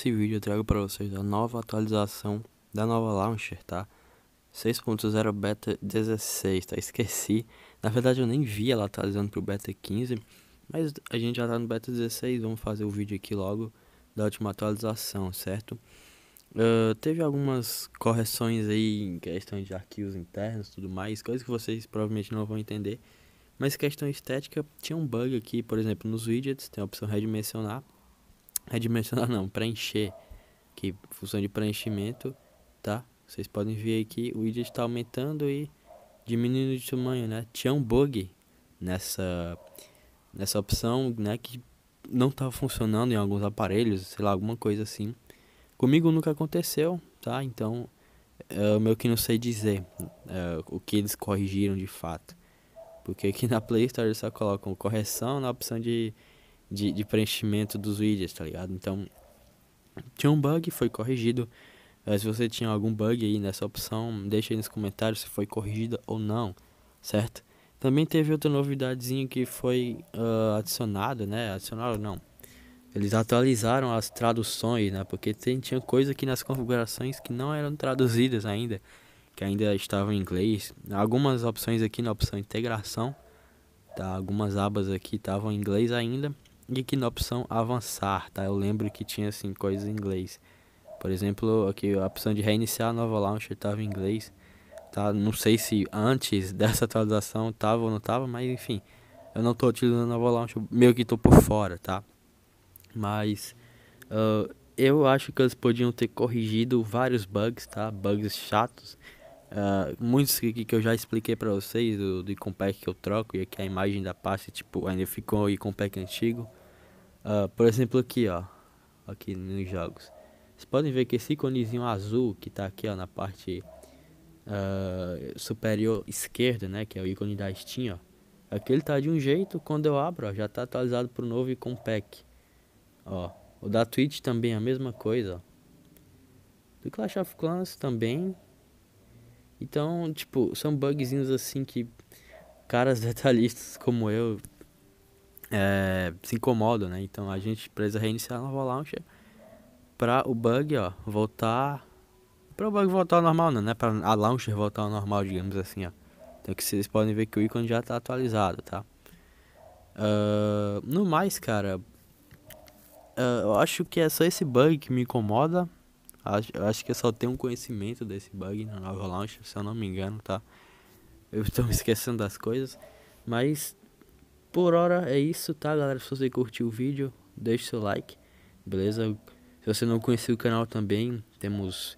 Nesse vídeo eu trago para vocês a nova atualização da nova Launcher, tá? 6.0 Beta 16, tá? Esqueci. Na verdade eu nem vi ela atualizando pro Beta 15, mas a gente já tá no Beta 16, vamos fazer o vídeo aqui logo da última atualização, certo? Uh, teve algumas correções aí em questões de arquivos internos tudo mais, coisas que vocês provavelmente não vão entender. Mas questão estética, tinha um bug aqui, por exemplo, nos widgets, tem a opção redimensionar redimensionar é não, preencher, que função de preenchimento, tá? Vocês podem ver aqui, o widget está aumentando e diminuindo de tamanho, né? Tinha um bug nessa, nessa opção, né? Que não estava funcionando em alguns aparelhos, sei lá, alguma coisa assim. Comigo nunca aconteceu, tá? Então, é eu meio que não sei dizer é, o que eles corrigiram de fato. Porque aqui na Play Store eles só colocam correção na opção de de, de preenchimento dos widgets, tá ligado? Então, tinha um bug, foi corrigido. Eh, se você tinha algum bug aí nessa opção, deixa aí nos comentários se foi corrigida ou não, certo? Também teve outra novidadezinha que foi uh, ah, adicionada, né? Adicionaram não. Eles atualizaram as traduções, né? Porque tem, tinha coisa aqui nas configurações que não eram traduzidas ainda, que ainda estavam em inglês. Algumas opções aqui na opção integração, tá? Algumas abas aqui estavam em inglês ainda, e que na é opção avançar, tá? Eu lembro que tinha assim coisas em inglês. Por exemplo, aqui a opção de reiniciar a nova launcher estava em inglês, tá? Não sei se antes dessa atualização tava ou não tava, mas enfim, eu não tô utilizando a nova launcher, meio que tô por fora, tá? Mas uh, eu acho que eles podiam ter corrigido vários bugs, tá? Bugs chatos. Uh, muitos que, que eu já expliquei para vocês do, do compact que eu troco e aqui a imagem da pasta tipo ainda ficou o compact antigo Uh, por exemplo aqui, ó, aqui nos jogos. Vocês podem ver que esse iconezinho azul que está aqui ó, na parte uh, superior esquerda, né, que é o ícone da Steam, ó. Aqui ele tá de um jeito, quando eu abro, ó, já está atualizado para o novo icon pack. Ó, o da Twitch também é a mesma coisa, ó. Do Clash of Clans também. Então, tipo, são bugzinhos assim que caras detalhistas como eu é, se incomodam, né? Então a gente precisa reiniciar a nova launcher para o bug, ó, voltar para o bug voltar ao normal, não, né? Para a launcher voltar ao normal, digamos assim, ó. Então que vocês podem ver que o ícone já está atualizado, tá? Uh, no mais, cara, uh, eu acho que é só esse bug que me incomoda. Acho, eu acho que eu só tenho um conhecimento desse bug na nova launcher, se eu não me engano, tá? Eu estou me esquecendo das coisas, mas por hora é isso, tá, galera? Se você curtiu o vídeo, deixe seu like, beleza? Se você não conheceu o canal também, temos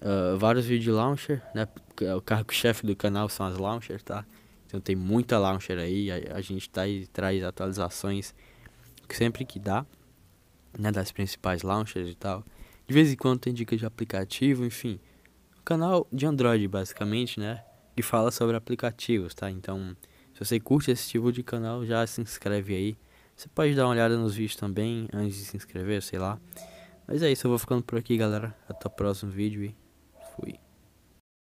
uh, vários vídeos launcher, né? É o cargo-chefe do canal são as launchers, tá? Então tem muita launcher aí, a, a gente tá aí, traz atualizações sempre que dá, né? Das principais launchers e tal. De vez em quando tem dicas de aplicativo, enfim. O canal de Android, basicamente, né? Que fala sobre aplicativos, tá? Então se você curte esse tipo de canal, já se inscreve aí. Você pode dar uma olhada nos vídeos também antes de se inscrever, sei lá. Mas é isso, eu vou ficando por aqui, galera. Até o próximo vídeo e fui.